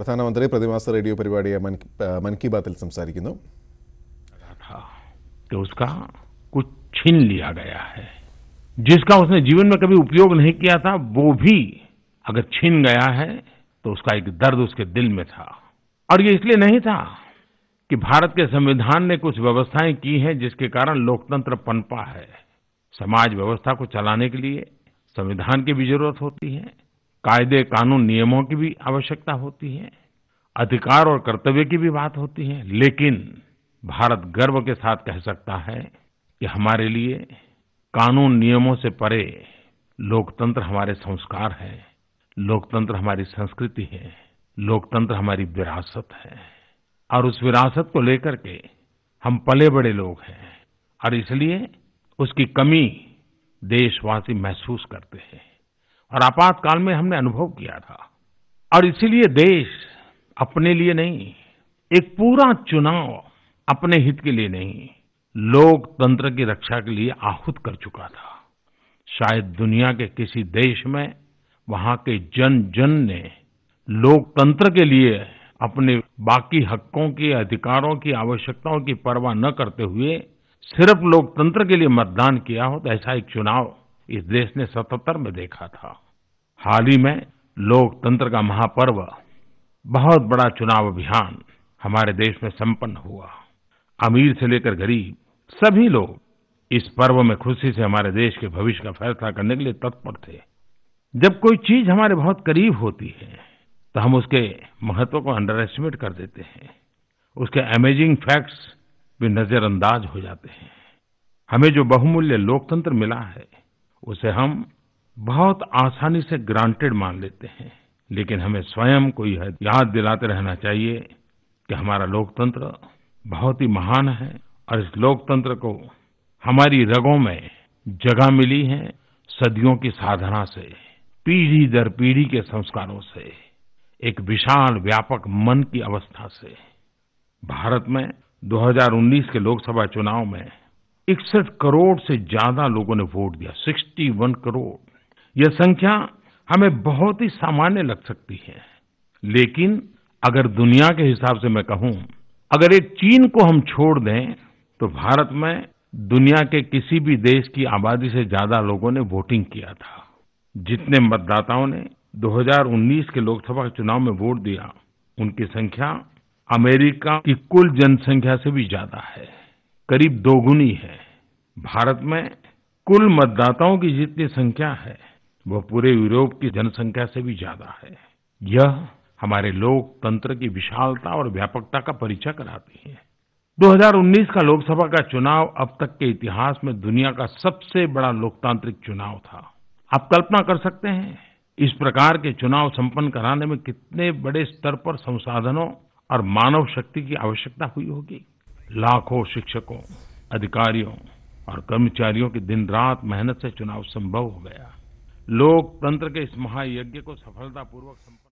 प्रधानमंत्री പ്രതിമാസ റേഡിയോ പരിപാടിയെ മൻ കി ബാത്തിൽ സംസാരിക്കുന്നു कि उसका कुछ छीन लिया गया है जिसका उसने जीवन में कभी उपयोग नहीं किया था वो भी अगर छीन गया है तो उसका एक दर्द उसके दिल में था और ये इसलिए नहीं था कि भारत के संविधान ने कुछ व्यवस्थाएं की हैं जिसके कारण लोकतंत्र पनपा है समाज व्यवस्था को चलाने के लिए संविधान की भी जरूरत होती है कायदे कानून नियमों की भी आवश्यकता होती है अधिकार और कर्तव्य की भी बात होती है लेकिन भारत गर्व के साथ कह सकता है कि हमारे लिए कानून नियमों से परे लोकतंत्र हमारे संस्कार है लोकतंत्र हमारी संस्कृति है लोकतंत्र हमारी विरासत है और उस विरासत को लेकर के हम पले बड़े लोग हैं और इसलिए उसकी कमी देशवासी महसूस करते हैं और आपातकाल में हमने अनुभव किया था और इसीलिए देश अपने लिए नहीं एक पूरा चुनाव अपने हित के लिए नहीं लोकतंत्र की रक्षा के लिए आहूत कर चुका था शायद दुनिया के किसी देश में वहां के जन जन ने लोकतंत्र के लिए अपने बाकी हकों की अधिकारों की आवश्यकताओं की परवाह न करते हुए सिर्फ लोकतंत्र के लिए मतदान किया हो तो ऐसा एक चुनाव इस देश ने सतहत्तर में देखा था हाल ही में लोकतंत्र का महापर्व बहुत बड़ा चुनाव अभियान हमारे देश में संपन्न हुआ अमीर से लेकर गरीब सभी लोग इस पर्व में खुशी से हमारे देश के भविष्य का फैसला करने के लिए तत्पर थे जब कोई चीज हमारे बहुत करीब होती है तो हम उसके महत्व को अंडर एस्टिमेट कर देते हैं उसके अमेजिंग फैक्ट्स भी नज़रअंदाज हो जाते हैं हमें जो बहुमूल्य लोकतंत्र मिला है उसे हम बहुत आसानी से ग्रांटेड मान लेते हैं लेकिन हमें स्वयं को यह याद दिलाते रहना चाहिए कि हमारा लोकतंत्र बहुत ही महान है और इस लोकतंत्र को हमारी रगों में जगह मिली है सदियों की साधना से पीढ़ी दर पीढ़ी के संस्कारों से एक विशाल व्यापक मन की अवस्था से भारत में 2019 के लोकसभा चुनाव में इकसठ करोड़ से ज्यादा लोगों ने वोट दिया 61 करोड़ यह संख्या हमें बहुत ही सामान्य लग सकती है लेकिन अगर दुनिया के हिसाब से मैं कहूं अगर एक चीन को हम छोड़ दें तो भारत में दुनिया के किसी भी देश की आबादी से ज्यादा लोगों ने वोटिंग किया था जितने मतदाताओं ने 2019 के लोकसभा चुनाव में वोट दिया उनकी संख्या अमेरिका की कुल जनसंख्या से भी ज्यादा है करीब दोगुनी है भारत में कुल मतदाताओं की जितनी संख्या है वह पूरे यूरोप की जनसंख्या से भी ज्यादा है यह हमारे लोकतंत्र की विशालता और व्यापकता का परिचय कराती है 2019 का लोकसभा का चुनाव अब तक के इतिहास में दुनिया का सबसे बड़ा लोकतांत्रिक चुनाव था आप कल्पना कर सकते हैं इस प्रकार के चुनाव संपन्न कराने में कितने बड़े स्तर पर संसाधनों और मानव शक्ति की आवश्यकता हुई होगी लाखों शिक्षकों अधिकारियों और कर्मचारियों की दिन रात मेहनत से चुनाव संभव हो गया लोकतंत्र के इस महायज्ञ को सफलतापूर्वक संपन्न